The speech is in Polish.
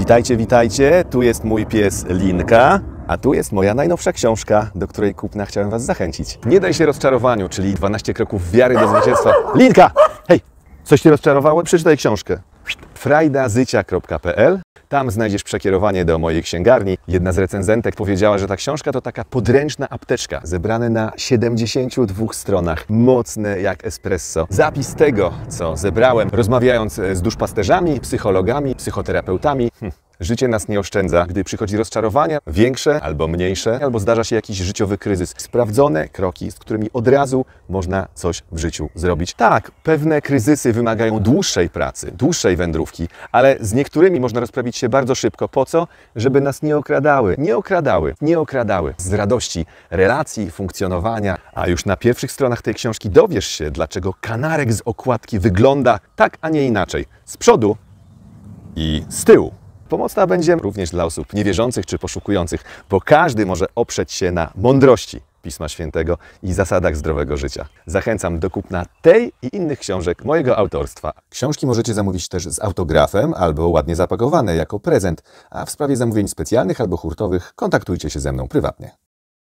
Witajcie, witajcie. Tu jest mój pies Linka, a tu jest moja najnowsza książka, do której kupna chciałem Was zachęcić. Nie daj się rozczarowaniu, czyli 12 kroków wiary do zwycięstwa. Linka! Hej! Coś Cię rozczarowało? Przeczytaj książkę. frajdazycia.pl tam znajdziesz przekierowanie do mojej księgarni. Jedna z recenzentek powiedziała, że ta książka to taka podręczna apteczka, zebrane na 72 stronach, mocne jak espresso. Zapis tego, co zebrałem, rozmawiając e, z duszpasterzami, psychologami, psychoterapeutami. Hm. Życie nas nie oszczędza, gdy przychodzi rozczarowania, większe albo mniejsze, albo zdarza się jakiś życiowy kryzys. Sprawdzone kroki, z którymi od razu można coś w życiu zrobić. Tak, pewne kryzysy wymagają dłuższej pracy, dłuższej wędrówki, ale z niektórymi można rozprawić się bardzo szybko. Po co? Żeby nas nie okradały, nie okradały, nie okradały. Z radości relacji, funkcjonowania, a już na pierwszych stronach tej książki dowiesz się, dlaczego kanarek z okładki wygląda tak, a nie inaczej. Z przodu i z tyłu. Pomocna będzie również dla osób niewierzących czy poszukujących, bo każdy może oprzeć się na mądrości Pisma Świętego i zasadach zdrowego życia. Zachęcam do kupna tej i innych książek mojego autorstwa. Książki możecie zamówić też z autografem albo ładnie zapakowane jako prezent, a w sprawie zamówień specjalnych albo hurtowych kontaktujcie się ze mną prywatnie.